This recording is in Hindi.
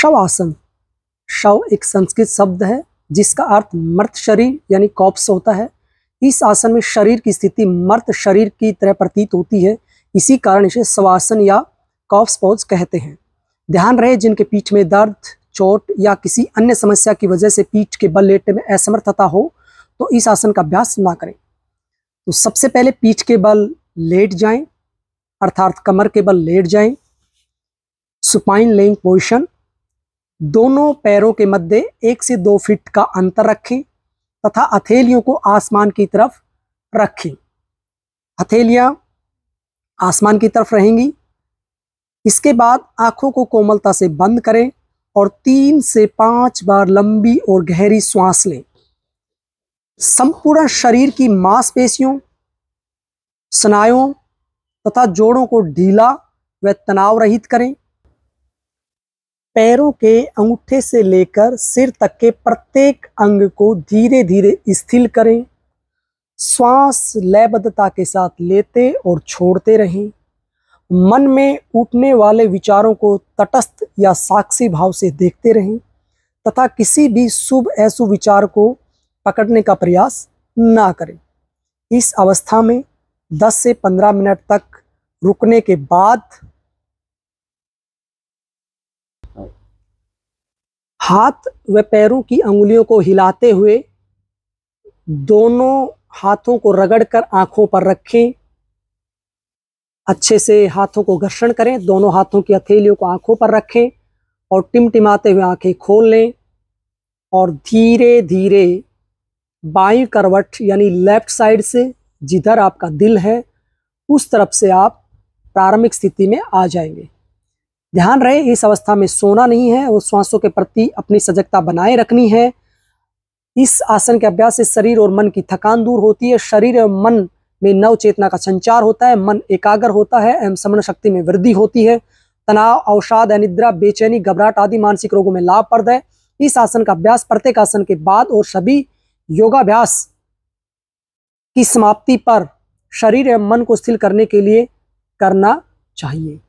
शवासन शव एक संस्कृत शब्द है जिसका अर्थ मृत शरीर यानी कॉप्स होता है इस आसन में शरीर की स्थिति मृत शरीर की तरह प्रतीत होती है इसी कारण इसे शवासन या कॉप्स पोज कहते हैं ध्यान रहे जिनके पीठ में दर्द चोट या किसी अन्य समस्या की वजह से पीठ के बल लेटने में असमर्थता हो तो इस आसन का अभ्यास ना करें तो सबसे पहले पीठ के बल लेट जाएं अर्थात कमर के बल लेट जाएं सुपाइन लेंग पोजिशन दोनों पैरों के मध्य एक से दो फीट का अंतर रखें तथा हथेलियों को आसमान की तरफ रखें हथेलियाँ आसमान की तरफ रहेंगी इसके बाद आँखों को कोमलता से बंद करें और तीन से पाँच बार लंबी और गहरी सांस लें संपूर्ण शरीर की मांसपेशियों स्नायुओं तथा जोड़ों को ढीला व तनाव रहित करें पैरों के अंगूठे से लेकर सिर तक के प्रत्येक अंग को धीरे धीरे स्थिर करें श्वास लयबद्धता के साथ लेते और छोड़ते रहें मन में उठने वाले विचारों को तटस्थ या साक्षी भाव से देखते रहें तथा किसी भी शुभ ऐसु विचार को पकड़ने का प्रयास ना करें इस अवस्था में 10 से 15 मिनट तक रुकने के बाद हाथ व पैरों की अंगुलियों को हिलाते हुए दोनों हाथों को रगड़कर आंखों पर रखें अच्छे से हाथों को घर्षण करें दोनों हाथों की हथेलियों को आंखों पर रखें और टिमटिमाते हुए आंखें खोल लें और धीरे धीरे बाई करवट यानी लेफ्ट साइड से जिधर आपका दिल है उस तरफ से आप प्रारंभिक स्थिति में आ जाएंगे ध्यान रहे इस अवस्था में सोना नहीं है और श्वासों के प्रति अपनी सजगता बनाए रखनी है इस आसन के अभ्यास से शरीर और मन की थकान दूर होती है शरीर एवं मन में नव चेतना का संचार होता है मन एकाग्र होता है एवं समण शक्ति में वृद्धि होती है तनाव अवसाद अनिद्रा बेचैनी घबराहट आदि मानसिक रोगों में लाभप्रद है इस आसन का अभ्यास प्रत्येक आसन के बाद और सभी योगाभ्यास की समाप्ति पर शरीर एवं मन को स्थिर करने के लिए करना चाहिए